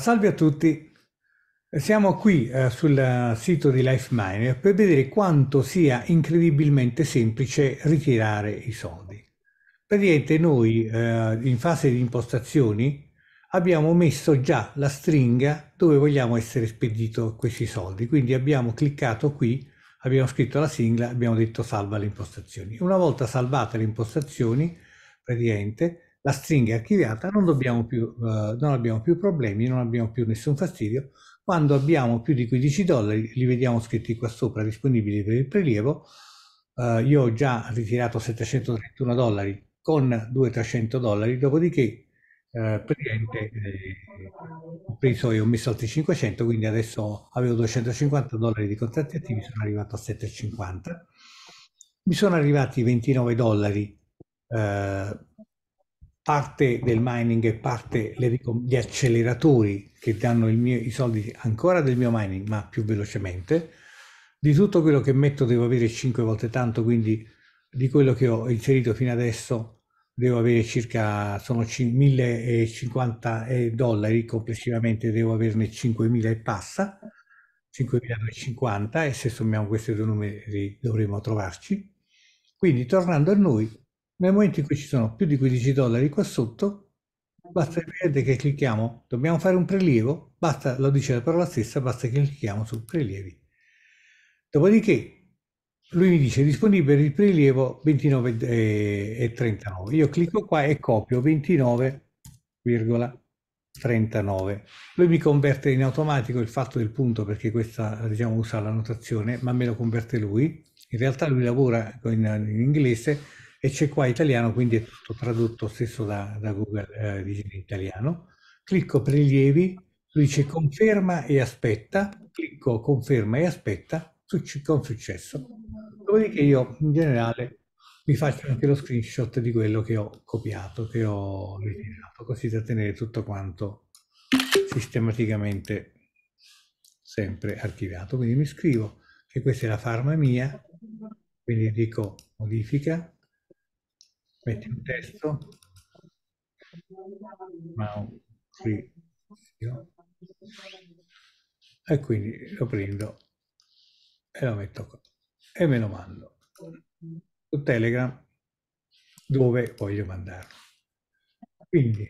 Esatto, salve a tutti. Siamo qui eh, sul sito di LifeMiner per vedere quanto sia incredibilmente semplice ritirare i soldi. Praticamente noi eh, in fase di impostazioni abbiamo messo già la stringa dove vogliamo essere spedito questi soldi. Quindi abbiamo cliccato qui, abbiamo scritto la sigla, abbiamo detto salva le impostazioni. Una volta salvate le impostazioni, praticamente la stringa è archiviata, non, dobbiamo più, eh, non abbiamo più problemi, non abbiamo più nessun fastidio. Quando abbiamo più di 15 dollari, li vediamo scritti qua sopra, disponibili per il prelievo. Eh, io ho già ritirato 731 dollari con 200 dollari, dopodiché eh, eh, ho preso e ho messo altri 500, quindi adesso avevo 250 dollari di contratti attivi, sono arrivato a 750. Mi sono arrivati 29 dollari eh, parte del mining e parte le, gli acceleratori che danno mio, i soldi ancora del mio mining, ma più velocemente. Di tutto quello che metto devo avere 5 volte tanto, quindi di quello che ho inserito fino adesso devo avere circa, sono 1050 eh, dollari complessivamente, devo averne 5000 e passa, 5050 e se sommiamo questi due numeri dovremo trovarci. Quindi tornando a noi, nel momento in cui ci sono più di 15 dollari qua sotto, basta vedere che clicchiamo, dobbiamo fare un prelievo, basta, lo dice la parola stessa, basta che clicchiamo su prelievi. Dopodiché lui mi dice disponibile il prelievo 29,39. Eh, Io clicco qua e copio 29,39. Lui mi converte in automatico il fatto del punto perché questa diciamo usa la notazione, ma me lo converte lui. In realtà lui lavora in, in inglese e c'è qua italiano, quindi è tutto tradotto stesso da, da Google Vigile eh, Italiano. Clicco prelievi, lui dice conferma e aspetta, clicco conferma e aspetta, con successo. Dopodiché io in generale mi faccio anche lo screenshot di quello che ho copiato, che ho ritirato, così da tenere tutto quanto sistematicamente sempre archiviato. Quindi mi scrivo che questa è la farma mia, quindi dico modifica, metti un testo e quindi lo prendo e lo metto qua e me lo mando su Telegram dove voglio mandarlo. Quindi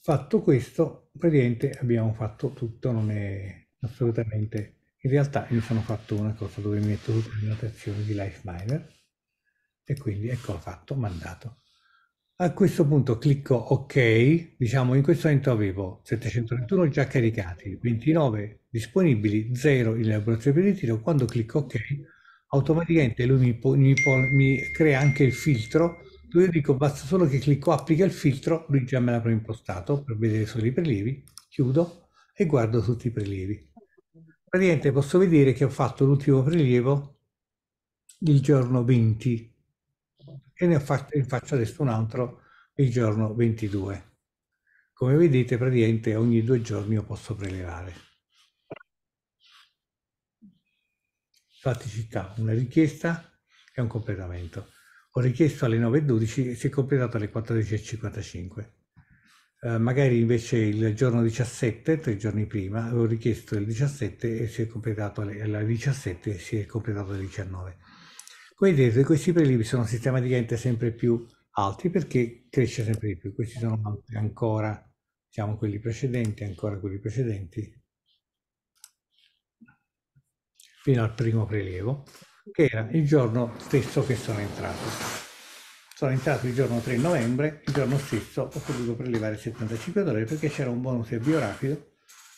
fatto questo, praticamente abbiamo fatto tutto, non è assolutamente... In realtà io sono fatto una cosa dove mi metto tutte le notazioni di LifeMiner e quindi eccolo fatto, mandato. A questo punto clicco ok, diciamo in questo momento avevo 731 già caricati, 29 disponibili, 0 in elaborazione per il ritiro, quando clicco ok automaticamente lui mi, mi, mi crea anche il filtro dove dico basta solo che clicco applica il filtro, lui già me l'ha preimpostato per vedere solo i prelievi, chiudo e guardo tutti i prelievi. Praticamente posso vedere che ho fatto l'ultimo prelievo il giorno 20 e ne faccio, ne faccio adesso un altro il giorno 22. Come vedete praticamente ogni due giorni io posso prelevare. Infatti ci sta una richiesta e un completamento. Ho richiesto alle 9.12 e si è completato alle 14.55. Eh, magari invece il giorno 17, tre giorni prima, avevo richiesto il 17 e si è completato alle, alle 17 e si è completato alle 19 vedete questi prelievi sono sistematicamente sempre più alti perché cresce sempre di più. Questi sono alti ancora, diciamo quelli precedenti, ancora quelli precedenti, fino al primo prelievo, che era il giorno stesso che sono entrato. Sono entrato il giorno 3 novembre, il giorno stesso ho potuto prelevare 75 dollari perché c'era un bonus avvio rapido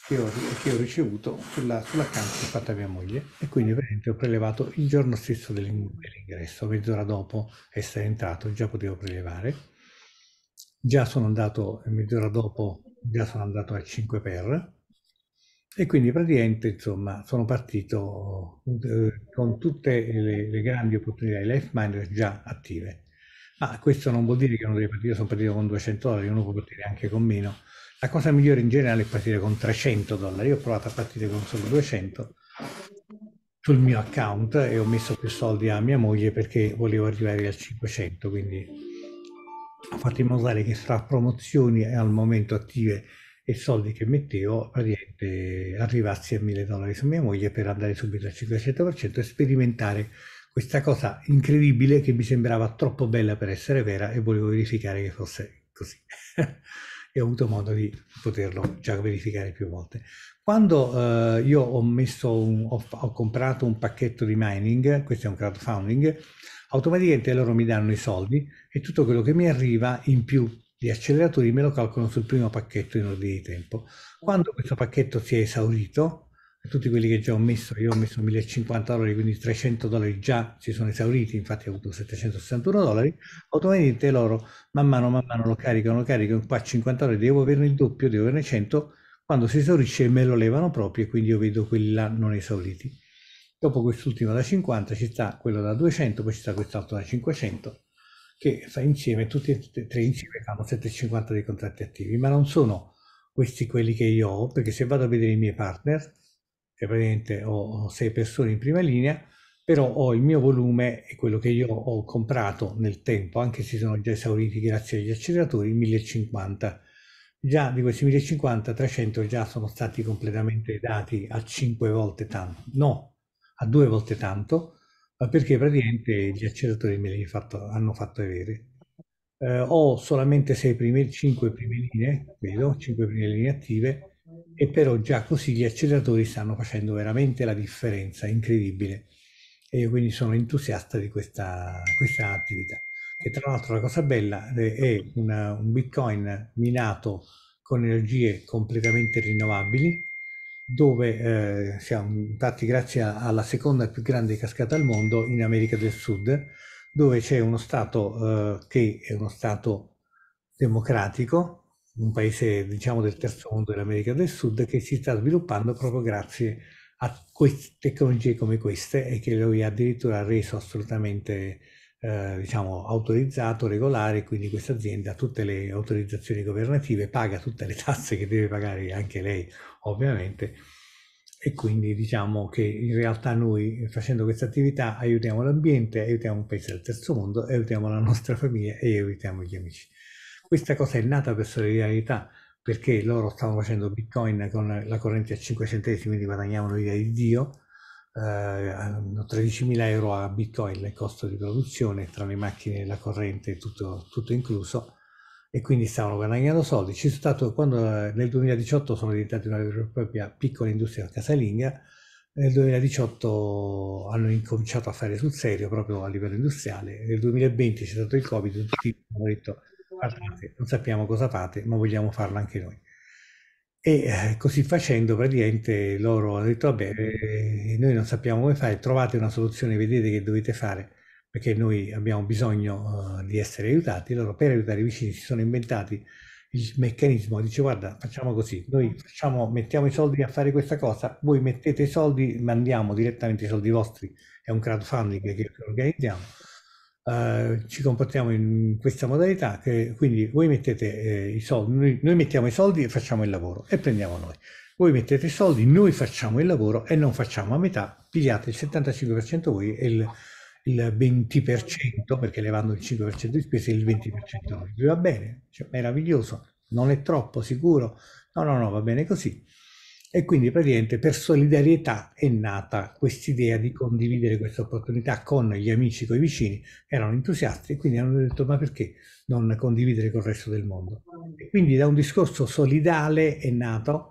che ho, che ho ricevuto sulla, sull'account fatta a mia moglie e quindi ovviamente ho prelevato il giorno stesso dell'ingresso, mezz'ora dopo essere entrato già potevo prelevare, già sono andato mezz'ora dopo, già sono andato a 5 per e quindi praticamente insomma sono partito eh, con tutte le, le grandi opportunità di life LifeMinder già attive. Ma questo non vuol dire che non deve partire, sono partito con 200 ore, uno può partire anche con meno, la cosa migliore in generale è partire con 300 dollari. Io ho provato a partire con solo 200 sul mio account e ho messo più soldi a mia moglie perché volevo arrivare al 500, quindi ho fatto in modo tale che fra promozioni e al momento attive e soldi che mettevo praticamente arrivassi a 1000 dollari su mia moglie per andare subito al 500% e sperimentare questa cosa incredibile che mi sembrava troppo bella per essere vera e volevo verificare che fosse così. e ho avuto modo di poterlo già verificare più volte. Quando eh, io ho, un, ho, ho, comprato un pacchetto di mining, questo è un crowdfunding, automaticamente loro mi danno i soldi e tutto quello che mi arriva in più di acceleratori me lo calcolano sul primo pacchetto in ordine di tempo. Quando questo pacchetto si è esaurito, tutti quelli che già ho messo, io ho messo 1050 dollari, quindi 300 dollari già si sono esauriti, infatti ho avuto 761 dollari, automaticamente loro man mano, man mano lo caricano, lo caricano, qua 50 dollari, devo averne il doppio, devo averne 100, quando si esaurisce me lo levano proprio e quindi io vedo quelli là non esauriti. Dopo quest'ultimo da 50 ci sta quello da 200, poi ci sta quest'altro da 500, che fa insieme, tutti e tre insieme fanno 750 dei contratti attivi, ma non sono questi quelli che io ho, perché se vado a vedere i miei partner, cioè praticamente ho sei persone in prima linea, però ho il mio volume e quello che io ho comprato nel tempo, anche se sono già esauriti grazie agli acceleratori, 1050. Già di questi 1050, 300 già sono stati completamente dati a 5 volte tanto, no, a 2 volte tanto, perché praticamente gli acceleratori me li fatto, hanno fatto avere. Eh, ho solamente 6 prime, 5 prime linee, vedo, 5 prime linee attive, e però già così gli acceleratori stanno facendo veramente la differenza, incredibile. E io quindi sono entusiasta di questa, questa attività. che tra l'altro la cosa bella eh, è una, un Bitcoin minato con energie completamente rinnovabili, dove eh, siamo infatti grazie alla seconda più grande cascata al mondo in America del Sud, dove c'è uno Stato eh, che è uno Stato democratico, un paese diciamo del terzo mondo dell'America del Sud che si sta sviluppando proprio grazie a queste tecnologie come queste e che lui ha addirittura reso assolutamente eh, diciamo autorizzato, regolare, quindi questa azienda ha tutte le autorizzazioni governative, paga tutte le tasse che deve pagare anche lei ovviamente e quindi diciamo che in realtà noi facendo questa attività aiutiamo l'ambiente, aiutiamo un paese del terzo mondo, aiutiamo la nostra famiglia e aiutiamo gli amici. Questa cosa è nata per solidarietà, perché loro stavano facendo bitcoin con la corrente a 5 centesimi, quindi guadagnavano l'idea di Dio, eh, 13.000 euro a bitcoin il costo di produzione, tra le macchine, e la corrente, tutto, tutto incluso, e quindi stavano guadagnando soldi. Ci sono stato, quando nel 2018 sono diventati una vera e propria piccola industria casalinga, nel 2018 hanno incominciato a fare sul serio proprio a livello industriale, nel 2020 c'è stato il Covid, tutti hanno detto guardate, non sappiamo cosa fate, ma vogliamo farlo anche noi. E eh, così facendo, praticamente loro hanno detto: Vabbè, eh, noi non sappiamo come fare, trovate una soluzione, vedete che dovete fare perché noi abbiamo bisogno uh, di essere aiutati. Loro, per aiutare i vicini, si sono inventati il meccanismo: dice, guarda, facciamo così, noi facciamo, mettiamo i soldi a fare questa cosa, voi mettete i soldi, mandiamo direttamente i soldi vostri, è un crowdfunding che organizziamo eh, ci comportiamo in questa modalità che quindi voi mettete eh, i soldi, noi, noi, mettiamo i soldi e facciamo il lavoro e prendiamo noi. Voi mettete i soldi, noi facciamo il lavoro e non facciamo a metà, pigliate il 75% voi e il, il 20%, perché levando il 5% di spese il 20% noi. Va bene, cioè, meraviglioso, non è troppo sicuro, no no no, va bene così. E quindi praticamente per solidarietà è nata questa idea di condividere questa opportunità con gli amici, con i vicini, erano entusiasti e quindi hanno detto ma perché non condividere col resto del mondo? E quindi da un discorso solidale è nata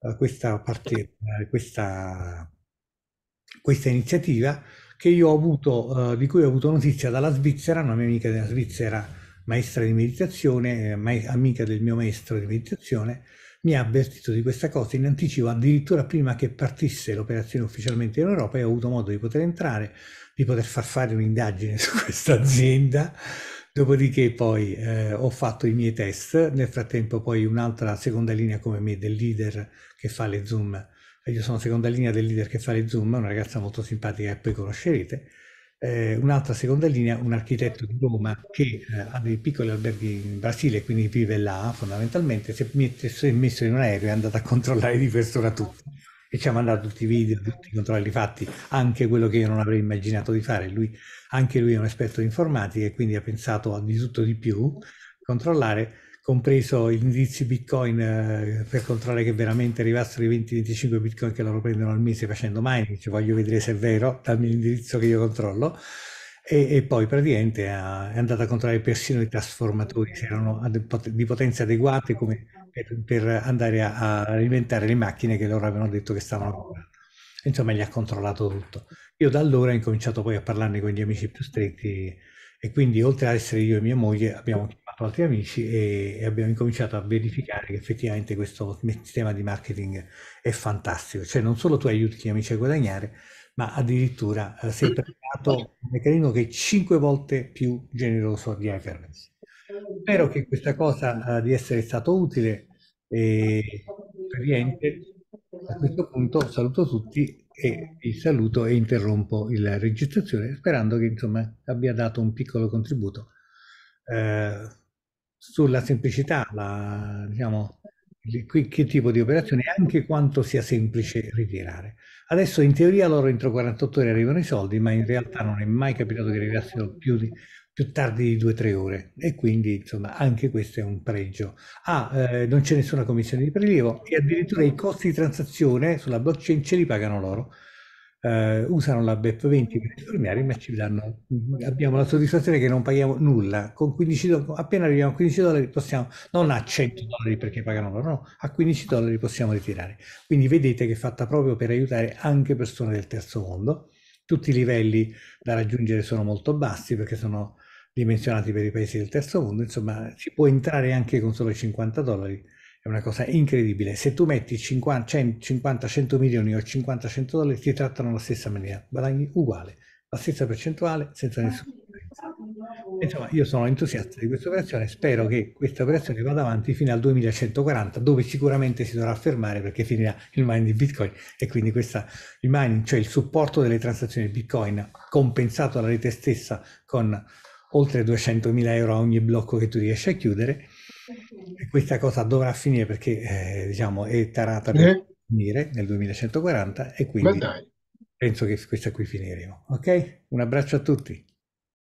eh, questa, parte, eh, questa, questa, iniziativa avuto, eh, di cui ho avuto notizia dalla Svizzera, una mia amica della Svizzera, maestra di meditazione, eh, ma amica del mio maestro di meditazione, mi ha avvertito di questa cosa in anticipo, addirittura prima che partisse l'operazione ufficialmente in Europa, e ho avuto modo di poter entrare, di poter far fare un'indagine su questa azienda. Dopodiché poi eh, ho fatto i miei test, nel frattempo poi un'altra seconda linea come me del leader che fa le zoom, io sono seconda linea del leader che fa le zoom, una ragazza molto simpatica che poi conoscerete, eh, un'altra seconda linea, un architetto di Roma che eh, ha dei piccoli alberghi in Brasile, quindi vive là fondamentalmente, si è, mette, si è messo in un aereo e è andato a controllare di persona tutto. E ci ha mandato tutti i video, tutti i controlli fatti, anche quello che io non avrei immaginato di fare. Lui, anche lui è un esperto di informatica e quindi ha pensato di tutto di più, controllare compreso gli indizi bitcoin eh, per controllare che veramente arrivassero i 20-25 bitcoin che loro prendono al mese facendo mining, cioè voglio vedere se è vero, dal mio indirizzo che io controllo. E, e poi praticamente è andata a controllare persino i trasformatori se erano di potenze adeguate come per, per andare a, a, alimentare le macchine che loro avevano detto che stavano lavorando. Insomma, gli ha controllato tutto. Io da allora ho incominciato poi a parlarne con gli amici più stretti e quindi oltre a essere io e mia moglie abbiamo altri amici e, abbiamo incominciato a verificare che effettivamente questo sistema di marketing è fantastico, cioè non solo tu aiuti gli amici a guadagnare, ma addirittura eh, sei premiato un meccanismo che è cinque volte più generoso di Hyperlinks. Spero che questa cosa eh, di essere stato utile e per riente. A questo punto saluto tutti e vi saluto e interrompo la registrazione sperando che insomma abbia dato un piccolo contributo. Eh, sulla semplicità, la, diciamo, che, che tipo di operazione e anche quanto sia semplice ritirare. Adesso in teoria loro entro 48 ore arrivano i soldi, ma in realtà non è mai capitato che arrivassero più, di, più tardi di 2-3 ore e quindi insomma anche questo è un pregio. Ah, eh, non c'è nessuna commissione di prelievo e addirittura i costi di transazione sulla blockchain ce li pagano loro eh, usano la BEP20 per risparmiare, mm. ma ci danno, abbiamo la soddisfazione che non paghiamo nulla. Con 15 dollari, appena arriviamo a 15 dollari possiamo, non a 100 dollari perché pagano loro, no, a 15 dollari possiamo ritirare. Quindi vedete che è fatta proprio per aiutare anche persone del terzo mondo. Tutti i livelli da raggiungere sono molto bassi perché sono dimensionati per i paesi del terzo mondo, insomma si può entrare anche con solo 50 dollari è una cosa incredibile. Se tu metti 50, 100, 50 100 milioni o 50, 100 dollari, ti trattano alla stessa maniera, guadagni uguale, la stessa percentuale, senza nessun Insomma, io sono entusiasta di questa operazione, spero che questa operazione vada avanti fino al 2140, dove sicuramente si dovrà fermare perché finirà il mining di Bitcoin e quindi questa, il mining, cioè il supporto delle transazioni Bitcoin compensato alla rete stessa con oltre 200.000 euro a ogni blocco che tu riesci a chiudere, questa cosa dovrà finire perché eh, diciamo, è tarata per eh? finire nel 2140 e quindi penso che questa qui finiremo. Ok? Un abbraccio a tutti.